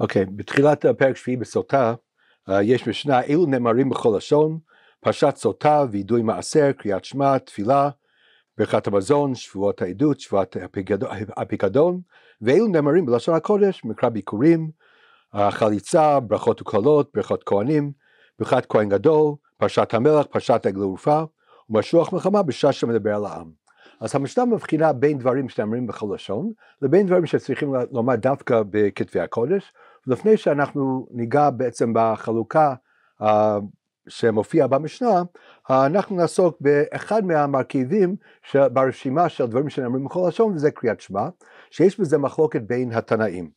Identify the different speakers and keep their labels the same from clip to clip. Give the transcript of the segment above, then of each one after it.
Speaker 1: אוקיי, okay, בתחילת הפרק שביעי בסוטה, uh, יש משנה, אילו נאמרים בכל לשון, פרשת סוטה, וידוי מעשר, קריאת שמע, תפילה, ברכת המזון, שבועות העדות, שבועת הפיקדון, ואילו נאמרים בלשון הקודש, מקרא ביקורים, אה, חליצה, ברכות וקולות, ברכות כהנים, ברכת כהן גדול, פרשת המלך, פרשת עגל ורופא, ומשוח מלחמה בשעה שמדבר על העם. אז המשנה מבחינה בין דברים שנאמרים בכל לשון, לבין דברים שצריכים לומר דווקא בכתבי הקודש, לפני שאנחנו ניגע בעצם בחלוקה uh, שמופיעה במשנה, uh, אנחנו נעסוק באחד מהמרכיבים ברשימה של דברים שנאמרים בכל לשון, וזה קריאת שמע, שיש בזה מחלוקת בין התנאים.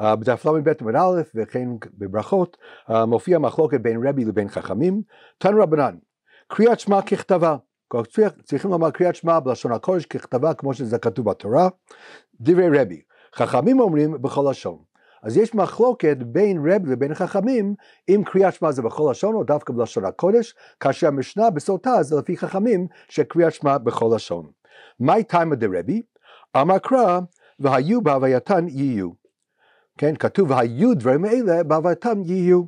Speaker 1: Uh, בדף ל"ב עמוד א' וכן בברכות, uh, מופיע מחלוקת בין רבי לבין חכמים. תן רבנן, קריאת שמע ככתבה. צריכים לומר קריאת שמע בלשון הקודש ככתבה כמו שזה כתוב בתורה. דברי רבי, חכמים אומרים בכל לשון. אז יש מחלוקת בין רב לבין חכמים אם קריאת שמע זה בכל לשון או דווקא בלשון הקודש, כאשר המשנה בסוטה זה לפי חכמים שקריאת שמע בכל לשון. מי תימא דרבי? אמר קרא והיו בהווייתן יהיו. כן, כתוב והיו דברים אלה בהווייתן יהיו.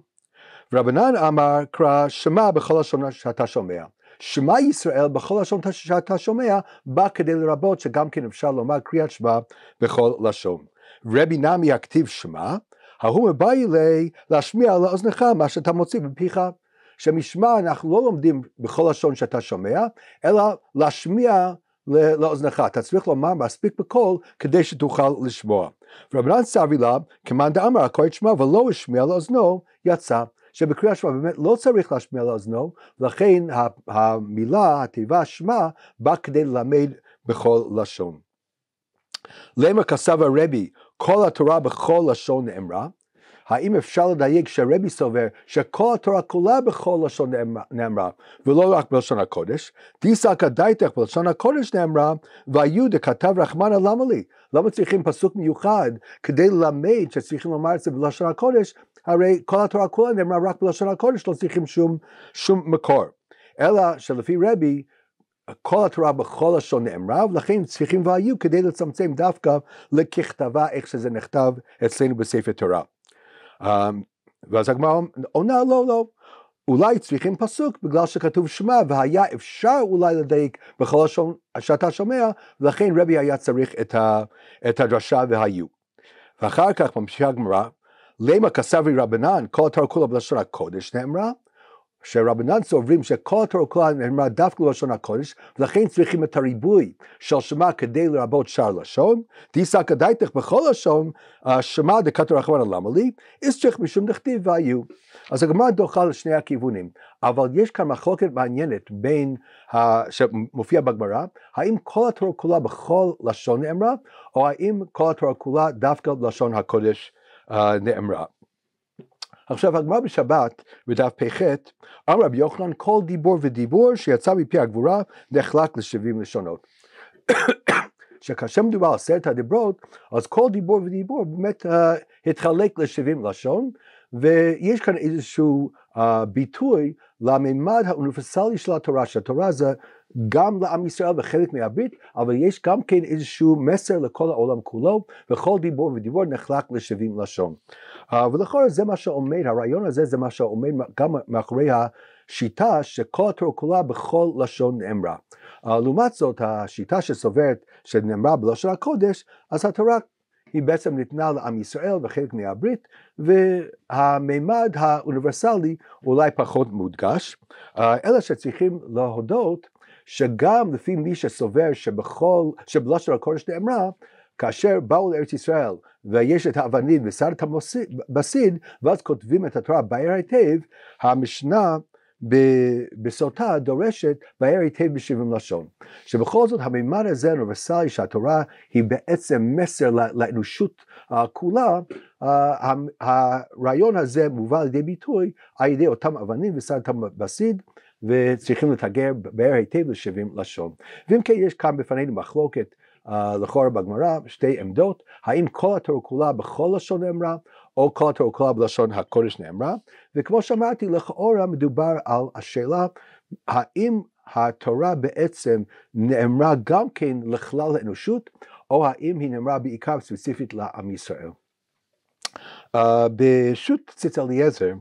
Speaker 1: רבנן אמר קרא שמע בכל לשון שאתה שומע. שמע ישראל בכל לשון שאתה שומע בא כדי לרבות שגם כן אפשר לומר קריאת שמע בכל לשון. רבי נמי הכתיב שמע, ההוא מבא אלי להשמיע על אוזנך מה שאתה מוציא בפיך. שמשמע אנחנו לא לומדים בכל לשון שאתה שומע, אלא להשמיע לאוזנך, אתה צריך לומר מספיק בקול כדי שתוכל לשמוע. נמי רבנן סבילה, כמאן דאמר הקורא את שמע ולא השמיע לאוזנו, יצא. שבקריאה שמע באמת לא צריך להשמיע לאוזנו, ולכן המילה, התיבה שמע, באה כדי ללמד בכל לשון. למה כסב הרבי כל התורה בכל לשון נאמרה, האם אפשר לדייק שהרבי סובר שכל התורה כולה בכל לשון נאמרה, ולא רק בלשון הקודש? דיסקא דייתך בלשון הקודש נאמרה, והיו דכתב רחמנא למה לי? למה צריכים פסוק מיוחד כדי ללמד שצריכים לומר את זה בלשון הקודש? הרי כל התורה כולה נאמרה רק בלשון הקודש, לא צריכים שום, שום מקור. אלא שלפי רבי, כל התורה בכל לשון נאמרה, ולכן צריכים והיו כדי לצמצם דווקא לככתבה, איך שזה נכתב אצלנו בספר תורה. אמ, ואז הגמרא עונה, לא, לא. אולי צריכים פסוק בגלל שכתוב שמע והיה אפשר אולי לדייק בכל לשון שאתה שומע ולכן רבי היה צריך את, ה, את הדרשה והיו. ואחר כך ממשיכה הגמרא למה כסברי רבנן כל התורה כולה בלשון הקודש נאמרה שרבנן סוברים שכל התורה כולה נאמרה דווקא ללשון הקודש, ולכן צריכים את הריבוי של שמע כדי לרבות שער לשון. דיסא כדאיתך בכל לשון, שמע דקתו רחמנא למה לי, איסטריך משום דכתיב והיו. אז הגמרא דוחה לשני הכיוונים, אבל יש כאן מחלוקת מעניינת בין, ה... שמופיע בגמרא, האם כל התורה כולה בכל לשון נאמרה, או האם כל התורה כולה דווקא בלשון הקודש אה, נאמרה. עכשיו הגמרא בשבת, בדף פ"ח, אמר רבי יוחנן, כל דיבור ודיבור שיצא מפי הגבורה נחלק לשבעים לשונות. שכאשר מדובר על עשרת הדיברות, אז כל דיבור ודיבור באמת uh, התחלק לשבעים לשון, ויש כאן איזשהו uh, ביטוי לממד האוניברסלי של התורה, שהתורה זה גם לעם ישראל וחלק מהברית, אבל יש גם כן איזשהו מסר לכל העולם כולו, וכל דיבור ודיבור נחלק לשבעים לשון. Uh, אה, ולכאורה זה מה שעומד, הרעיון הזה זה מה שעומד גם מאחורי השיטה שכל התורה כולה בכל לשון נאמרה. אה, לעומת זאת, השיטה שסוברת שנאמרה בלשון הקודש, אז התורה היא בעצם ניתנה לעם ישראל וחלק מהברית, והמימד האוניברסלי אולי פחות מודגש, אה, אלא שצריכים להודות שגם לפי מי שסובר שבכל, שבלשון הקודש נאמרה, כאשר באו לארץ ישראל ויש את האבנים ושר את הבסיד, ואז כותבים את התורה בעיר היטב, המשנה בסוטה דורשת בעיר היטב בשבעים לשון. שבכל זאת המימד הזה האוניברסלי שהתורה היא בעצם מסר לאנושות אה, כולה, אה, הרעיון הזה מובא לידי ביטוי על ידי אותם אבנים ושר את הבסיד, וצריכים לתגר באר היטב לשבעים לשון. ואם כן יש כאן בפנינו מחלוקת uh, לכאורה בגמרא, שתי עמדות, האם כל התורה כולה בכל לשון נאמרה, או כל התורה כולה בלשון הקודש נאמרה, וכמו שאמרתי לכאורה מדובר על השאלה האם התורה בעצם נאמרה גם כן לכלל האנושות, או האם היא נאמרה בעיקר ספציפית לעם ישראל. Uh, בשו"ת צאת אליעזר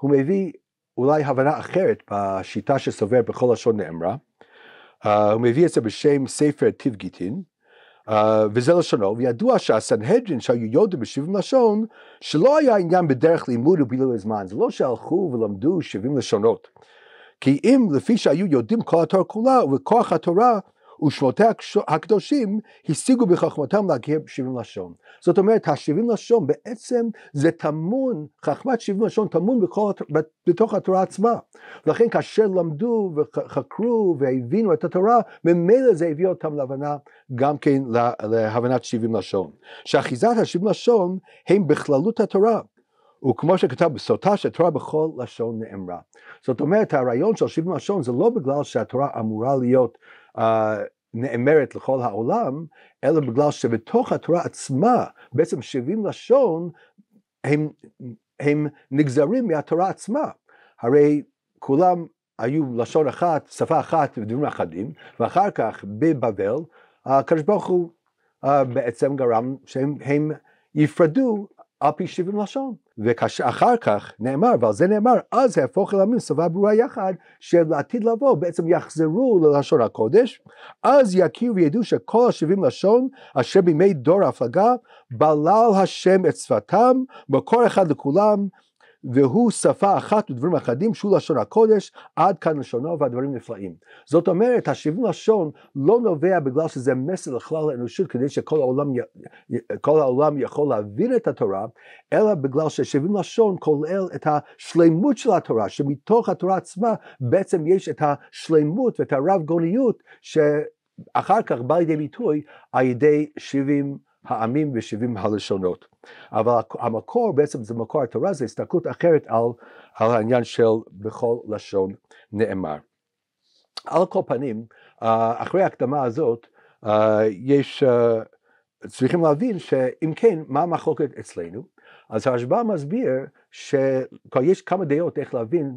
Speaker 1: הוא מביא אולי הבנה אחרת בשיטה שסובר בכל לשון נאמרה. Uh, הוא מביא את זה בשם ספר טיב גיטין, uh, אה, וזה לשונו, וידוע שהסנהדרין שהיו יודעים בשבעים לשון, שלא היה עניין בדרך לימוד ובילוי זמן, זה לא שהלכו ולמדו שבעים לשונות. כי אם לפי שהיו יודעים כל התורה כולה, ובכוח התורה, ושמותיה הקדושים השיגו בחוכמתם להגיע 70 לשון. זאת אומרת, השבעים לשון בעצם זה טמון, חכמת שבעים לשון טמון בתוך התורה עצמה. לכן כאשר למדו וחקרו והבינו את התורה, ממילא זה הביא אותם להבנה, גם כן להבנת שבעים לשון. שאחיזת השבעים לשון הם בכללות התורה. וכמו שכתב בסוטה שהתורה בכל לשון נאמרה. זאת אומרת הרעיון של שבעים לשון זה לא בגלל שהתורה אמורה להיות נאמרת לכל העולם, אלא בגלל שבתוך התורה עצמה, בעצם שבעים לשון, הם, הם נגזרים מהתורה עצמה. הרי כולם היו לשון אחת, שפה אחת ודברים אחדים, ואחר כך בבבל, הקדוש ברוך הוא אה, בעצם גרם שהם יפרדו על פי שבעים לשון. ואחר כך נאמר, ועל זה נאמר, אז יהפוך אל עמים סביבה ברורה יחד, שלעתיד לבוא בעצם יחזרו ללשון הקודש, אז יכירו וידעו שכל השבעים לשון, אשר בימי דור ההפלגה, בלל השם את שפתם, מקור אחד לכולם, והוא שפה אחת ודברים אחדים שהוא לשון הקודש, עד כאן לשונו והדברים נפלאים. זאת אומרת, השבעים לשון לא נובע בגלל שזה מסר לכלל האנושות כדי שכל העולם, י... העולם יכול להבין את התורה, אלא בגלל ששבעים לשון כולל את השלמות של התורה, שמתוך התורה עצמה בעצם יש את השלמות ואת הרב גוניות, שאחר כך בא לידי ביטוי על ידי שבעים העמים ושבעים הלשונות. אבל המקור בעצם זה מקור התורה, זה הסתכלות אחרת על, על העניין של בכל לשון נאמר. על כל פנים, אה, אחרי ההקדמה הזאת, אה, יש, אה, צריכים להבין שאם כן, מה המחלוקת אצלנו? אז הרשב"א מסביר שכבר יש כמה דעות איך להבין,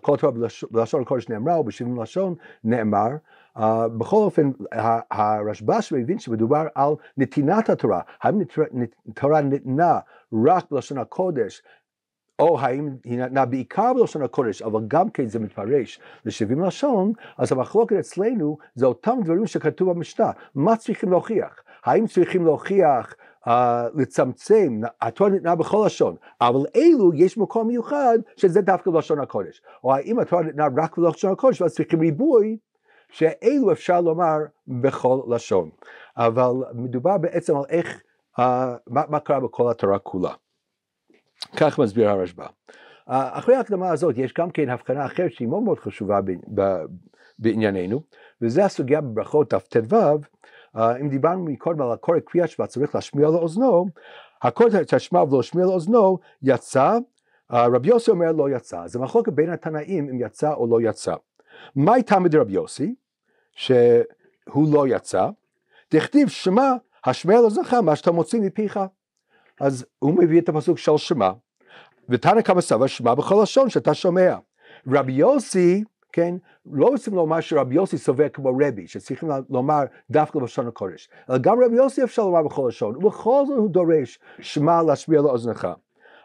Speaker 1: כל תורה בלשון הקודש נאמרה, או בשבעים לשון נאמר. Uh, בכל אופן, הרשב"א שלו הבין שמדובר על נתינת התורה. האם התורה ניתנה רק בלשון הקודש, או האם היא ניתנה בעיקר בלשון הקודש, אבל גם כן זה מתפרש לשבעים לשון, אז המחלוקת אצלנו זה אותם דברים שכתוב במשנה. מה צריכים להוכיח? האם צריכים להוכיח לצמצם, התורה ניתנה בכל לשון, אבל אלו יש מקום מיוחד שזה דווקא בלשון הקודש. או האם התורה ניתנה רק בלשון הקודש ואז צריכים ריבוי שאלו אפשר לומר בכל לשון. אבל מדובר בעצם על איך, uh, מה, מה קרה בכל התורה כולה. כך מסביר הרשב"א. Uh, אחרי ההקדמה הזאת יש גם כן הבחנה אחרת שהיא מאוד מאוד חשובה ב, ב, בענייננו, וזה הסוגיה בברכות דף ט"ו, אה, אם דיברנו מקודם על הקורא קריאה שבה צריך להשמיע לאוזנו, הקורא את השמע ולא השמיע לאוזנו יצא, אה, רבי יוסי אומר לא יצא, זה מחלוקת בין התנאים אם יצא או לא יצא. מה הייתה מדי רבי יוסי? שהוא לא יצא, תכתיב שמע השמיע לאוזנך מה שאתה מוציא מפיך. אז הוא מביא את הפסוק של שמע, ותנא כמה סבא שמע בכל לשון שאתה שומע. רבי יוסי כן? לא רוצים לומר שרבי יוסי סובר כמו רבי, שצריכים לומר דווקא בלשון הקודש, אלא גם רבי יוסי אפשר לומר בכל לשון, ובכל זאת הוא דורש שמע להשמיע לאוזנך.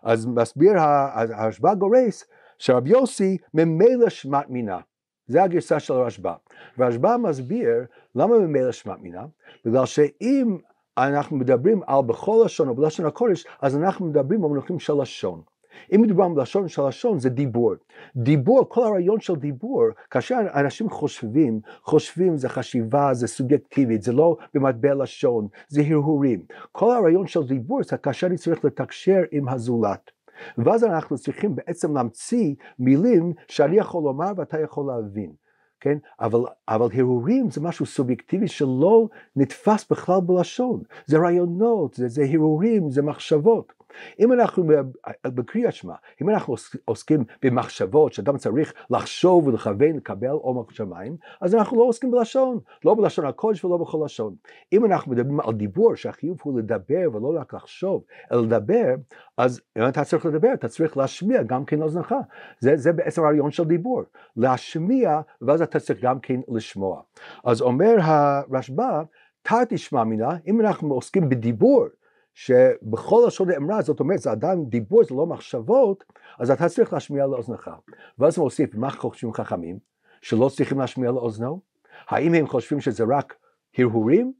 Speaker 1: אז מסביר הרשב"א גורס שרבי יוסי ממילא שמעת מינה. זה הגרסה של הרשב"א. והרשב"א מסביר למה ממילא שמעת מינה, בגלל שאם אנחנו מדברים על בכל לשון או בלשון הקודש, אז אנחנו מדברים במונחים של לשון. אם מדובר בלשון של לשון זה דיבור. דיבור, כל הרעיון של דיבור, כאשר אנשים חושבים, חושבים זה חשיבה, זה סובייקטיבית, זה לא במטבע לשון, זה הרהורים. כל הרעיון של דיבור זה כאשר אני צריך לתקשר עם הזולת. ואז אנחנו צריכים בעצם להמציא מילים שאני יכול לומר ואתה יכול להבין. כן? אבל, אבל הרהורים זה משהו סובייקטיבי שלא נתפס בכלל בלשון. זה רעיונות, זה, זה הרהורים, זה מחשבות. אם אנחנו בקריאת שמע, אם אנחנו עוסקים במחשבות שאדם צריך לחשוב ולכוון לקבל עומק שמיים, אז אנחנו לא עוסקים בלשון, לא בלשון הקודש ולא בכל לשון. אם אנחנו מדברים על דיבור, שהחיוב הוא לדבר ולא רק לחשוב, אלא לדבר, אז אם אתה צריך לדבר, אתה צריך להשמיע גם כן אוזנך. זה, זה בעצם הרעיון של דיבור, להשמיע ואז אתה צריך גם כן לשמוע. אז אומר הרשב"א, תא תשמע מינה, אם אנחנו עוסקים בדיבור שבכל לשון נאמרה, זאת אומרת, זה עדיין דיבור, זה לא מחשבות, אז אתה צריך להשמיע לאוזנך. ואז הוא הוסיף, מה חושבים חכמים, שלא צריכים להשמיע לאוזנו? האם הם חושבים שזה רק הרהורים,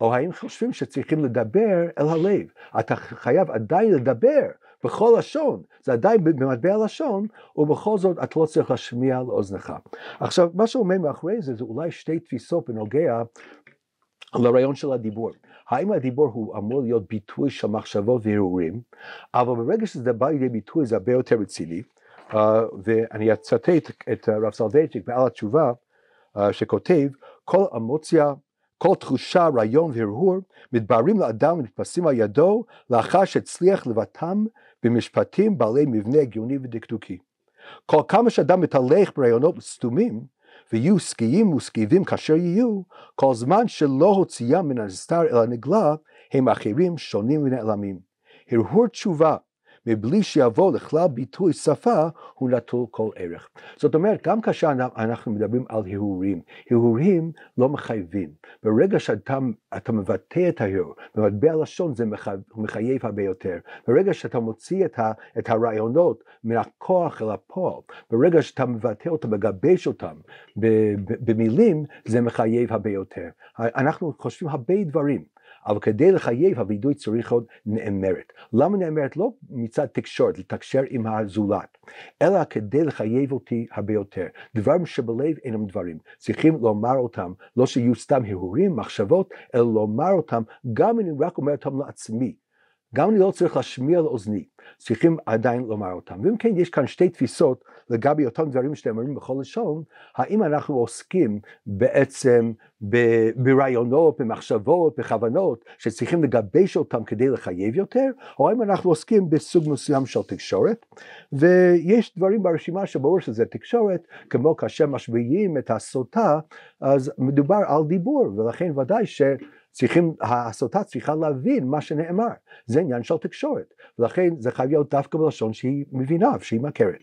Speaker 1: או האם חושבים שצריכים לדבר אל הלב? אתה חייב עדיין לדבר בכל לשון, זה עדיין במטבע לשון, ובכל זאת אתה לא צריך להשמיע לאוזנך. עכשיו, מה שעומד מאחורי זה, זה אולי שתי תפיסות בנוגע לרעיון של הדיבור. האם הדיבור הוא אמור להיות ביטוי של מחשבות והרהורים, אבל ברגע שזה בא לידי ביטוי זה הרבה יותר רציני, uh, ואני אצטט את הרב אה, רב סלווייצ'יק בעל התשובה, uh, שכותב, כל אמוציה, כל תחושה, רעיון והרהור, מתבררים לאדם ונתפסים על ידו, לאחר שהצליח לבטם במשפטים בעלי מבנה הגיוני ודקדוקי. כל כמה שאדם מתהלך ברעיונות סתומים, ויהיו שקיעים ושקיבים כאשר יהיו, כל זמן שלא הוציאה מן הנסתר אל הנגלה, הם אחרים שונים ונעלמים. הרהור תשובה מבלי שיבוא לכלל ביטוי שפה, הוא נטול כל ערך. זאת אומרת, גם כאשר אנחנו מדברים על הרהורים, הרהורים לא מחייבים. ברגע שאתה מבטא את ההרהור, במטבע לשון זה מחייב הרבה יותר. ברגע שאתה מוציא את, ה, את הרעיונות מהכוח אל הפועל, ברגע שאתה מבטא אותם, מגבש אותם במילים, זה מחייב הרבה יותר. אנחנו חושבים הרבה דברים. אבל כדי לחייב הווידוי צריך עוד נאמרת. למה נאמרת? לא מצד תקשורת, לתקשר עם הזולת, אלא כדי לחייב אותי הרבה יותר. דברים שבלב אינם דברים, צריכים לומר אותם, לא שיהיו סתם הרהורים, מחשבות, אלא לומר אותם, גם אם אני רק אומר אותם לעצמי. גם אני לא צריך להשמיע לאוזני, צריכים עדיין לומר אותם. ואם כן, יש כאן שתי תפיסות לגבי אותם דברים שאתם אומרים בכל לשון, האם אנחנו עוסקים בעצם ברעיונות, במחשבות, בכוונות, שצריכים לגבש אותם כדי לחייב יותר, או האם אנחנו עוסקים בסוג מסוים של תקשורת, ויש דברים ברשימה שברור שזה תקשורת, כמו כאשר משביעים את הסוטה, אז מדובר על דיבור, ולכן ודאי ש... צריכים, ההסתה צריכה להבין מה שנאמר, זה עניין של תקשורת, ולכן זה חייב להיות דווקא בלשון שהיא מבינה ושהיא מכרת.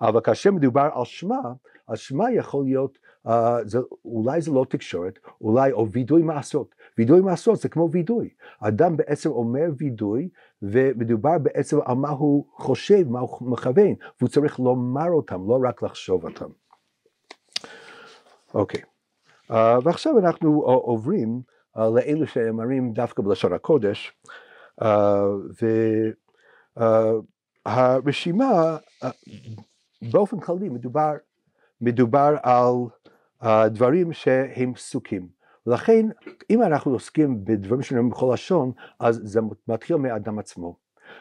Speaker 1: אבל כאשר מדובר על שמה, אז שמה יכול להיות, uh, זה, אולי זה לא תקשורת, אולי, או וידוי מעשות. וידוי מעשות זה כמו וידוי. אדם בעצם אומר וידוי, ומדובר בעצם על מה הוא חושב, מה הוא מכוון, והוא צריך לומר אותם, לא רק לחשוב אותם. אוקיי. Okay. אה, uh, ועכשיו אנחנו עוברים uh, לאלו שנאמרים דווקא בלשון הקודש. אה, והרשימה, אה, אה, באופן כללי מדובר, מדובר על דברים שהם פסוקים. לכן אם אנחנו עוסקים בדברים שנאמרים בכל לשון, אז זה מתחיל מהאדם עצמו.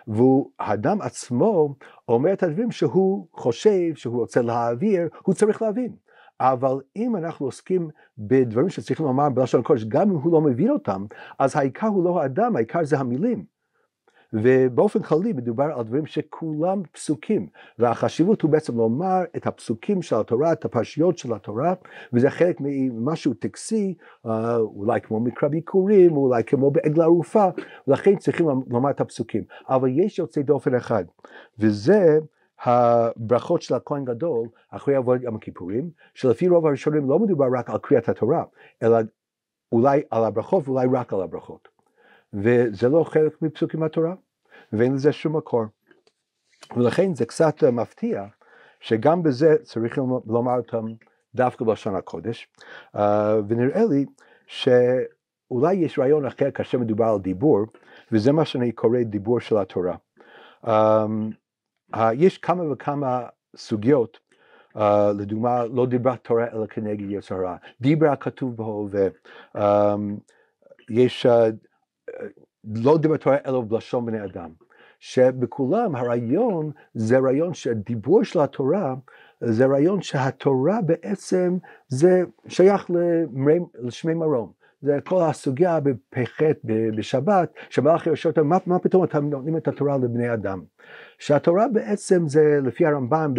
Speaker 1: והאדם עצמו אומר את הדברים שהוא חושב, שהוא רוצה להעביר, הוא צריך להבין. אבל אם אנחנו עוסקים בדברים שצריכים לומר בלשון הקודש, גם אם הוא לא מבין אותם, אז העיקר הוא לא האדם, העיקר זה המילים. ובאופן כללי מדובר על דברים שכולם פסוקים, והחשיבות הוא בעצם לומר את הפסוקים של התורה, את הפרשיות של התורה, וזה חלק ממשהו טקסי, אה, אולי כמו מקרא ביקורים, אולי כמו בעגלה ערופה, לכן צריכים לומר את הפסוקים. אבל יש יוצא דופן אחד, וזה הברכות של הכהן גדול אחרי עבוד יום הכיפורים, שלפי רוב הראשונים לא מדובר רק על קריאת התורה, אלא אולי על הברכות ואולי רק על הברכות. וזה לא חלק מפסוקים התורה, ואין לזה שום מקור. ולכן זה קצת מפתיע שגם בזה צריך לומר אותם דווקא בלשון הקודש, אה, ונראה לי שאולי יש רעיון אחר כאשר מדובר על דיבור, וזה מה שאני קורא דיבור של התורה. אמ, יש כמה וכמה סוגיות, אה, לדוגמה לא דיברה תורה אלא כנגד יצר הרע, דיברה כתוב בהווה, אמ, יש אה, לא דיברה תורה אלא בלשון בני אדם, שבכולם הרעיון זה רעיון שהדיבור של התורה זה רעיון שהתורה בעצם זה שייך לשמי מרום. זה כל הסוגיה בפ"ח בשבת, שמלאכי יושב אותם, מה, מה פתאום אתם נותנים את התורה לבני אדם? שהתורה בעצם זה, לפי הרמב"ם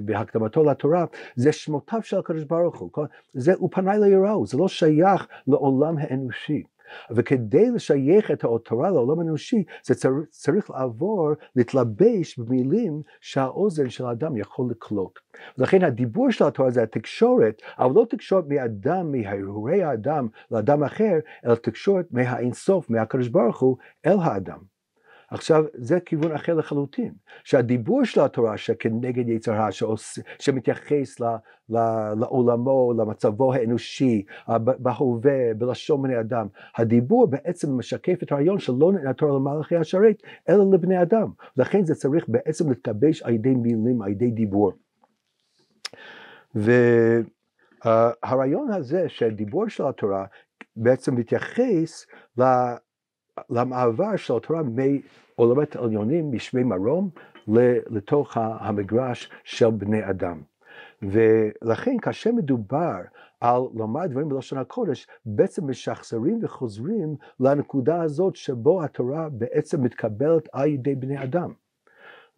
Speaker 1: בהקדמתו לתורה, זה שמותיו של הקדוש ברוך הוא, זה הוא פנה ליראו, זה לא שייך לעולם האנושי. וכדי לשייך את התורה לעולם האנושי, זה צריך, צריך לעבור, להתלבש במילים שהאוזן של האדם יכול לקלוט. ולכן הדיבור של התורה זה התקשורת, אבל לא תקשורת מאדם, מהרהורי האדם לאדם אחר, אלא תקשורת מהאינסוף, מהקדוש ברוך הוא, אל האדם. עכשיו, זה כיוון אחר לחלוטין, שהדיבור של התורה שכנגד יצרה, הרע, שמתייחס ל, ל, לעולמו, למצבו האנושי, בהווה, בלשון בני אדם, הדיבור בעצם משקף את הרעיון שלא ניתנה תורה למלאכי השרת, אלא לבני אדם. לכן זה צריך בעצם להתגבש על ידי מילים, על ידי דיבור. והרעיון הזה שהדיבור של התורה בעצם מתייחס למעבר של התורה מעולמות עליונים, משמי מרום, לתוך המגרש של בני אדם. ולכן כאשר מדובר על לומר דברים בלשון הקודש, בעצם משחזרים וחוזרים לנקודה הזאת שבו התורה בעצם מתקבלת על ידי בני אדם.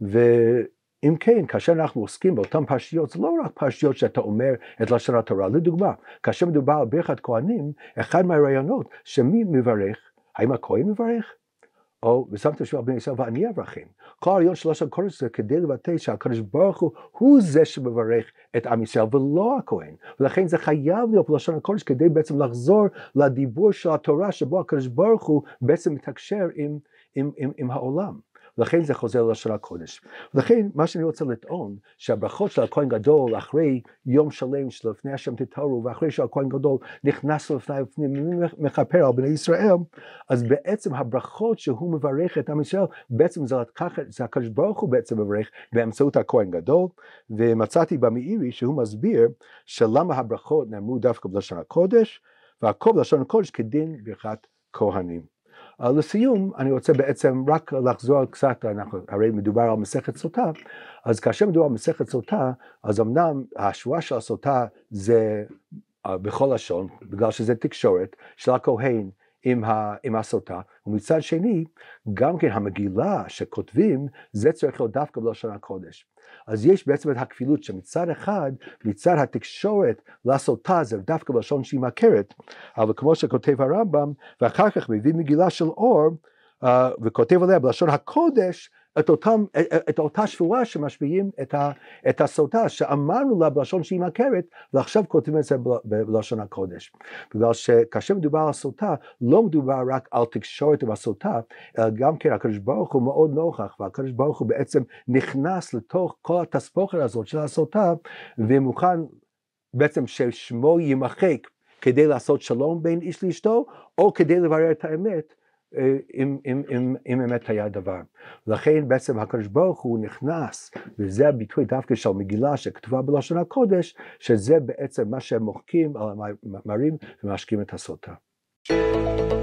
Speaker 1: ואם כן, כאשר אנחנו עוסקים באותן פרשיות, זה לא רק פרשיות שאתה אומר את לשון התורה. לדוגמה, כאשר מדובר על ברכת כהנים, אחד מהרעיונות שמי מברך? האם הכהן מברך? או ושמתם שבעה בני ישראל ואני אברכים. כל הרעיון של לשון קודש זה כדי לבטא שהקדוש ברוך הוא הוא זה שמברך את עם ישראל ולא הכהן. ולכן זה חייב להיות בלשון הקודש כדי בעצם לחזור לדיבור של התורה שבו הקדוש ברוך הוא בעצם מתקשר עם, עם, עם, עם העולם. לכן זה חוזר ללשון הקודש. לכן מה שאני רוצה לטעון, שהברכות של הכהן גדול אחרי יום שלם שלפני השם תתארו ואחרי שהכהן גדול נכנס לפני ופנים מכפר על בני ישראל, אז בעצם הברכות שהוא מברך את עם ישראל, בעצם זה לקחת, זה הקדוש ברוך הוא בעצם מברך באמצעות הכהן גדול, ומצאתי במאירי שהוא מסביר שלמה הברכות נאמרו דווקא בלשון הקודש, והכל בלשון הקודש כדין ברכת כהנים. לסיום, אני רוצה בעצם רק לחזור קצת, אנחנו, הרי מדובר על מסכת סוטה, אז כאשר מדובר על מסכת סוטה, אז אמנם ההשוואה של הסוטה זה אה, בכל לשון, בגלל שזה תקשורת, של הכהן עם, ה, עם הסוטה, ומצד שני, גם כן המגילה שכותבים, זה צריך להיות דווקא בלשון הקודש. אז יש בעצם את הכפילות שמצד אחד, מצד התקשורת לסוטה זה דווקא בלשון שהיא מכרת, אבל כמו שכותב הרמב"ם, ואחר כך מביא מגילה של אור, אה, וכותב עליה בלשון הקודש, את, אותם, את אותה שבועה שמשביעים את, ה, את הסוטה שאמרנו לה בלשון שהיא מכרת ועכשיו כותבים את זה בלשון הקודש. בגלל שכאשר מדובר על סוטה לא מדובר רק על תקשורת עם הסוטה אלא גם כן הקדוש ברוך הוא מאוד נוכח והקדוש ברוך הוא בעצם נכנס לתוך כל התספוכת הזאת של הסוטה ומוכן בעצם ששמו יימחק כדי לעשות שלום בין איש לאשתו או כדי לברר את האמת אה, אם, אם, אם, אם אמת היה הדבר. לכן בעצם הקדוש ברוך הוא נכנס, וזה הביטוי דווקא של מגילה שכתובה בלשון הקודש, שזה בעצם מה שהם מוחקים על אה, המאמרים ומשקים את הסוטה. thank you